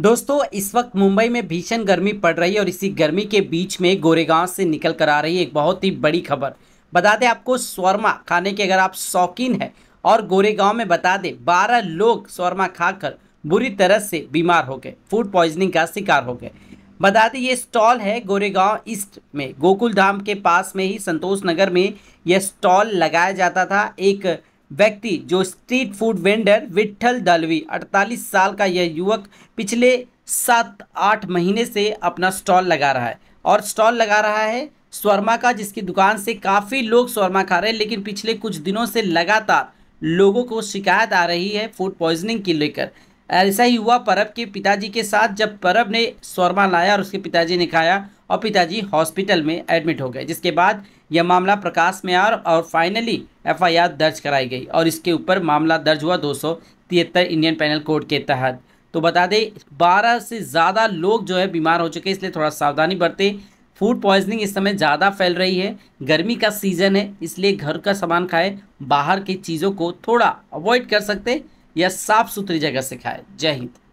दोस्तों इस वक्त मुंबई में भीषण गर्मी पड़ रही है और इसी गर्मी के बीच में गोरेगांव से निकल कर आ रही है एक बहुत ही बड़ी खबर बता दें आपको स्वर्मा खाने के अगर आप शौकीन हैं और गोरेगांव में बता दें बारह लोग स्वर्मा खाकर बुरी तरह से बीमार हो गए फूड पॉइजनिंग का शिकार हो गए बता दें ये स्टॉल है गोरेगांव ईस्ट में गोकुल धाम के पास में ही संतोष नगर में यह स्टॉल लगाया जाता था एक व्यक्ति जो street food vendor Vithal Dalvi 48 साल का यह युवक पिछले सात आठ महीने से अपना स्टॉल लगा रहा है और स्टॉल लगा रहा है स्वर्मा का जिसकी दुकान से काफ़ी लोग स्वर्मा खा रहे हैं लेकिन पिछले कुछ दिनों से लगातार लोगों को शिकायत आ रही है फूड पॉइजनिंग की लेकर ऐसा ही हुआ परब के पिताजी के साथ जब परब ने शोरमा लाया और उसके पिताजी ने खाया और पिताजी हॉस्पिटल में एडमिट हो गए जिसके बाद यह मामला प्रकाश में आया और फाइनली एफआईआर दर्ज कराई गई और इसके ऊपर मामला दर्ज हुआ दो इंडियन पैनल कोड के तहत तो बता दें बारह से ज़्यादा लोग जो है बीमार हो चुके हैं इसलिए थोड़ा सावधानी बरतें फूड पॉइजनिंग इस समय ज़्यादा फैल रही है गर्मी का सीज़न है इसलिए घर का सामान खाएं बाहर की चीज़ों को थोड़ा अवॉइड कर सकते हैं या साफ सुथरी जगह से जय हिंद